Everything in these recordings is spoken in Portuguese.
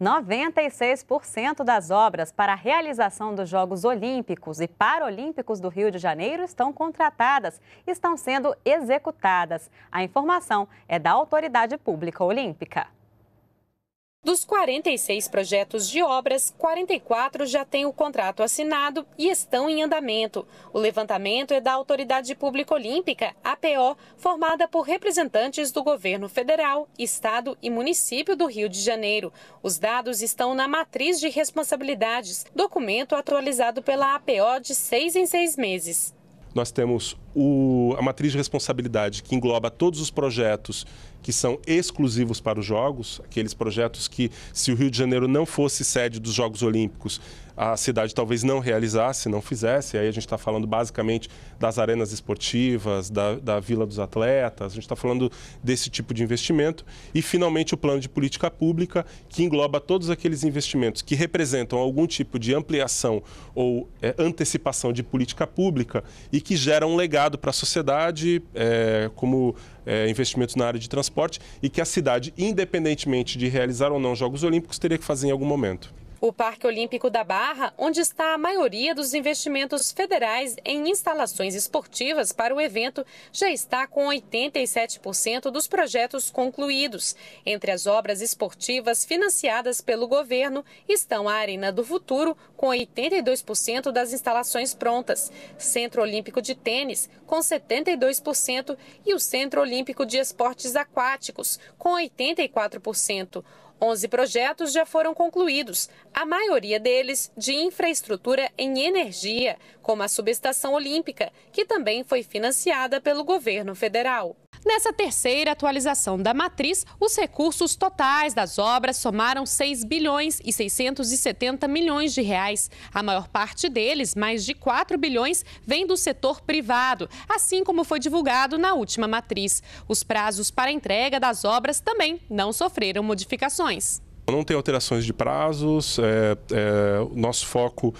96% das obras para a realização dos Jogos Olímpicos e Paralímpicos do Rio de Janeiro estão contratadas e estão sendo executadas. A informação é da Autoridade Pública Olímpica. Dos 46 projetos de obras, 44 já têm o contrato assinado e estão em andamento. O levantamento é da Autoridade Pública Olímpica, APO, formada por representantes do governo federal, estado e município do Rio de Janeiro. Os dados estão na Matriz de Responsabilidades, documento atualizado pela APO de seis em seis meses. Nós temos o, a matriz de responsabilidade, que engloba todos os projetos que são exclusivos para os Jogos, aqueles projetos que, se o Rio de Janeiro não fosse sede dos Jogos Olímpicos, a cidade talvez não realizasse, não fizesse. Aí a gente está falando basicamente das arenas esportivas, da, da Vila dos Atletas, a gente está falando desse tipo de investimento. E, finalmente, o plano de política pública, que engloba todos aqueles investimentos que representam algum tipo de ampliação ou é, antecipação de política pública e que geram um legado para a sociedade é, como é, investimentos na área de transporte e que a cidade, independentemente de realizar ou não Jogos Olímpicos, teria que fazer em algum momento. O Parque Olímpico da Barra, onde está a maioria dos investimentos federais em instalações esportivas para o evento, já está com 87% dos projetos concluídos. Entre as obras esportivas financiadas pelo governo estão a Arena do Futuro, com 82% das instalações prontas, Centro Olímpico de Tênis, com 72%, e o Centro Olímpico de Esportes Aquáticos, com 84%. 11 projetos já foram concluídos, a maioria deles de infraestrutura em energia, como a subestação olímpica, que também foi financiada pelo governo federal. Nessa terceira atualização da matriz, os recursos totais das obras somaram 6 bilhões e 670 milhões de reais. A maior parte deles, mais de 4 bilhões, vem do setor privado, assim como foi divulgado na última matriz. Os prazos para entrega das obras também não sofreram modificações. Não tem alterações de prazos, é, é, nosso foco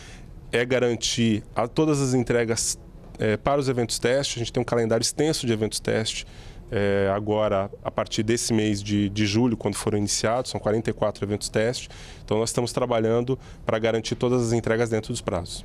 é garantir a todas as entregas é, para os eventos teste. A gente tem um calendário extenso de eventos teste é, agora, a partir desse mês de, de julho, quando foram iniciados, são 44 eventos teste. Então, nós estamos trabalhando para garantir todas as entregas dentro dos prazos.